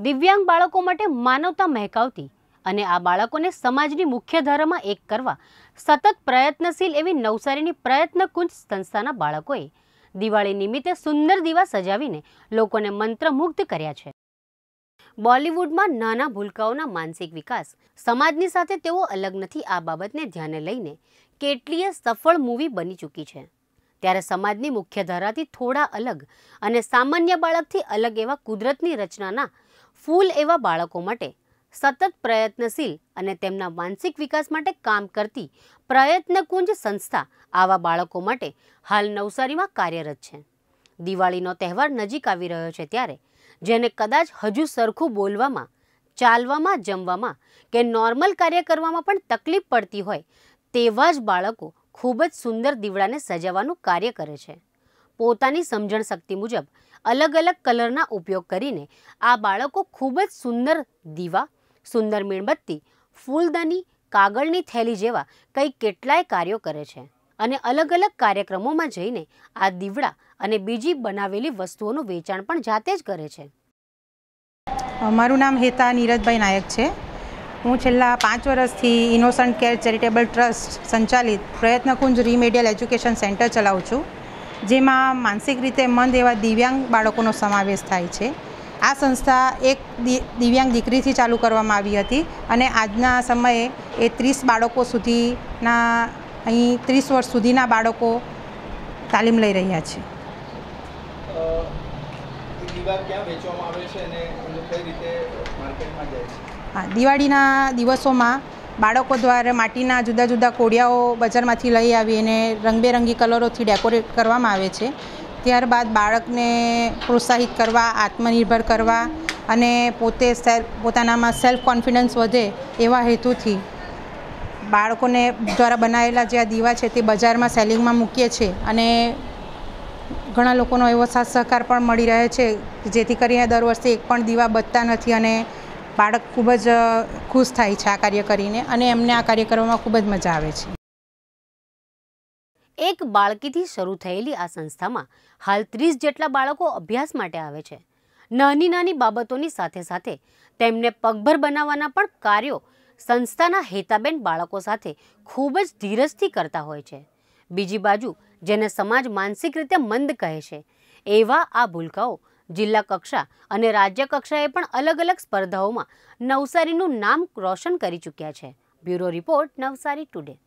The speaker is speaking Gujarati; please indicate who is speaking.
Speaker 1: દિવ્યાંગ બાળકો માટે માનવતા મહેકાવતી અને આ બાળકોને સમાજની મુખ્ય ધારામાં એક કરવા સતત પ્રયત્નશીલ એવી નવસારીની પ્રયત્નકુંજ સંસ્થાના બાળકોએ દિવાળી નિમિત્તે સુંદર દીવા સજાવીને લોકોને મંત્રમુગ્ધ કર્યા છે બોલિવૂડમાં નાના ભૂલકાઓના માનસિક વિકાસ સમાજની સાથે તેઓ અલગ નથી આ બાબતને ધ્યાને લઈને કેટલીય સફળ મૂવી બની ચૂકી છે ત્યારે સમાજની મુખ્યધારાથી થોડા અલગ અને સામાન્ય બાળકથી અલગ એવા કુદરતની રચનાના ફૂલ એવા બાળકો માટે સતત પ્રયત્નશીલ અને તેમના માનસિક વિકાસ માટે કામ કરતી પ્રયત્નકુંજ સંસ્થા આવા બાળકો માટે હાલ નવસારીમાં કાર્યરત છે દિવાળીનો તહેવાર નજીક આવી રહ્યો છે ત્યારે જેને કદાચ હજુ સરખું બોલવામાં ચાલવામાં જમવામાં કે નોર્મલ કાર્ય કરવામાં પણ તકલીફ પડતી હોય તેવા જ બાળકો ખૂબ જ સુંદર દીવડાને સજાવવાનું કાર્ય કરે છે પોતાની સમજણ શક્તિ મુજબ અલગ અલગ કલરના ઉપયોગ કરીને આ બાળકો ખૂબ જ સુંદર દીવા સુંદર મીણબત્તી ફૂલદાની કાગળની થેલી જેવા કંઈ કેટલાય કાર્યો કરે છે અને અલગ અલગ કાર્યક્રમોમાં જઈને આ દીવડા અને બીજી બનાવેલી વસ્તુઓનું વેચાણ પણ જાતે જ કરે છે
Speaker 2: મારું નામ હેતા નીરજભાઈ નાયક છે હું છેલ્લા પાંચ વર્ષથી ઇનોસન્ટ કેર ચેરિટેબલ ટ્રસ્ટ સંચાલિત પ્રયત્નકુંજ રીમેડિયલ એજ્યુકેશન સેન્ટર ચલાવું છું જેમાં માનસિક રીતે મંદ એવા દિવ્યાંગ બાળકોનો સમાવેશ થાય છે આ સંસ્થા એક દિવ્યાંગ દીકરીથી ચાલુ કરવામાં આવી હતી અને આજના સમયે એ ત્રીસ બાળકો સુધીના અહીં ત્રીસ વર્ષ સુધીના બાળકો તાલીમ લઈ રહ્યા છે હા દિવાળીના દિવસોમાં બાળકો દ્વારા માટીના જુદા જુદા કોડિયાઓ બજારમાંથી લઈ આવી એને રંગબેરંગી કલરોથી ડેકોરેટ કરવામાં આવે છે ત્યારબાદ બાળકને પ્રોત્સાહિત કરવા આત્મનિર્ભર કરવા અને પોતે સેલ્ફ પોતાનામાં સેલ્ફ કોન્ફિડન્સ વધે એવા હેતુથી બાળકોને દ્વારા બનાવેલા જે આ દીવા છે તે બજારમાં સેલિંગમાં મૂકીએ છીએ અને ઘણા લોકોનો એવો સાથ સહકાર પણ મળી રહે છે જેથી કરીને દર વર્ષે એક પણ દીવા બચતા નથી અને બાળક ખૂબ જ ખુશ થાય છે આ કાર્ય કરીને અને એમને આ કાર્ય કરવામાં ખૂબ જ મજા આવે છે
Speaker 1: એક બાળકીથી શરૂ થયેલી આ સંસ્થામાં હાલ ત્રીસ જેટલા બાળકો અભ્યાસ માટે આવે છે નાની નાની બાબતોની સાથે સાથે તેમને પગભર બનાવવાના પણ કાર્યો સંસ્થાના હેતાબેન બાળકો સાથે ખૂબ જ ધીરજથી કરતા હોય છે બીજી બાજુ જેને સમાજ માનસિક રીતે મંદ કહે છે એવા આ ભૂલકાઓ જિલ્લા કક્ષા અને રાજ્ય કક્ષાએ પણ અલગ અલગ સ્પર્ધાઓમાં નવસારીનું નામ રોશન કરી ચૂક્યા છે બ્યુરો રિપોર્ટ નવસારી ટુડે